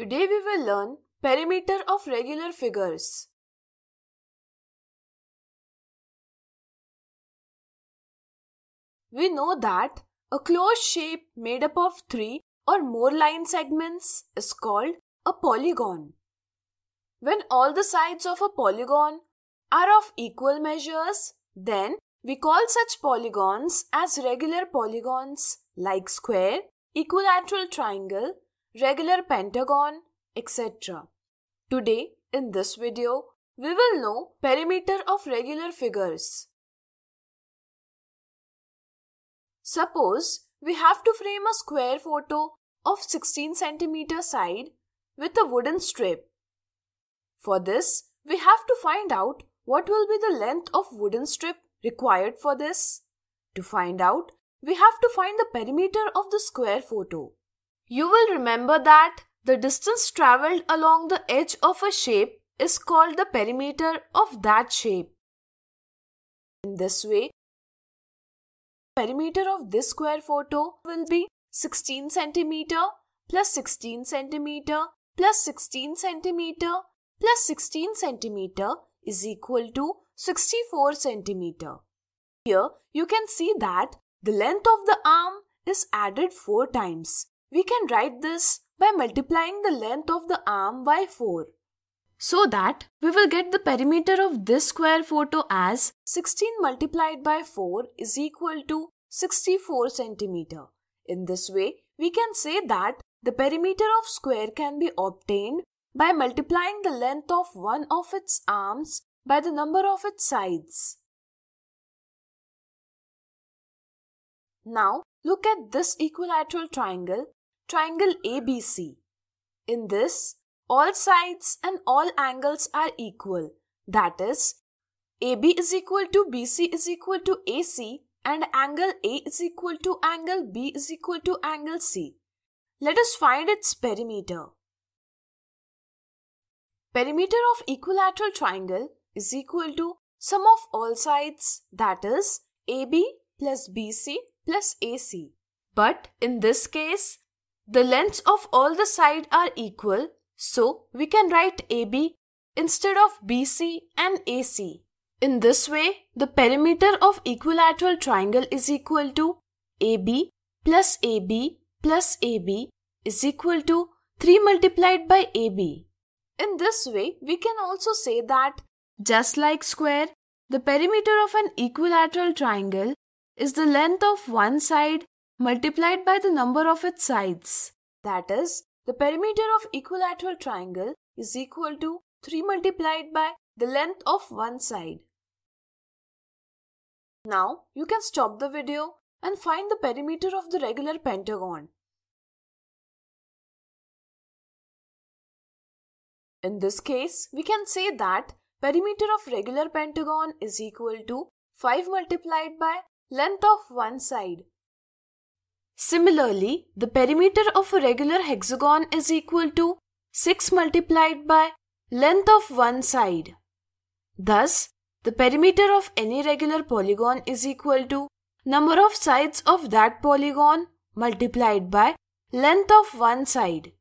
Today we will learn perimeter of regular figures. We know that a closed shape made up of three or more line segments is called a polygon. When all the sides of a polygon are of equal measures, then we call such polygons as regular polygons like square, equilateral triangle, regular pentagon, etc. Today, in this video, we will know perimeter of regular figures. Suppose we have to frame a square photo of 16 cm side with a wooden strip. For this, we have to find out what will be the length of wooden strip required for this. To find out, we have to find the perimeter of the square photo. You will remember that the distance travelled along the edge of a shape is called the perimeter of that shape. In this way, perimeter of this square photo will be 16 centimeter plus 16 centimeter plus 16 centimeter plus 16 centimeter is equal to 64 centimeter. Here you can see that the length of the arm is added 4 times we can write this by multiplying the length of the arm by 4. So that we will get the perimeter of this square photo as 16 multiplied by 4 is equal to 64 centimeter. In this way, we can say that the perimeter of square can be obtained by multiplying the length of one of its arms by the number of its sides. Now, look at this equilateral triangle triangle ABC. In this, all sides and all angles are equal. That is, AB is equal to BC is equal to AC and angle A is equal to angle B is equal to angle C. Let us find its perimeter. Perimeter of equilateral triangle is equal to sum of all sides that is AB plus BC plus AC. But in this case, the lengths of all the sides are equal, so we can write AB instead of BC and AC. In this way, the perimeter of equilateral triangle is equal to AB plus AB plus AB is equal to 3 multiplied by AB. In this way, we can also say that just like square, the perimeter of an equilateral triangle is the length of one side multiplied by the number of its sides. That is, the perimeter of equilateral triangle is equal to 3 multiplied by the length of one side. Now you can stop the video and find the perimeter of the regular pentagon. In this case, we can say that perimeter of regular pentagon is equal to 5 multiplied by length of one side Similarly, the perimeter of a regular hexagon is equal to 6 multiplied by length of one side. Thus, the perimeter of any regular polygon is equal to number of sides of that polygon multiplied by length of one side.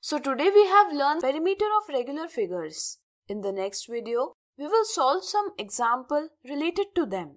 So today we have learned perimeter of regular figures. In the next video, we will solve some example related to them.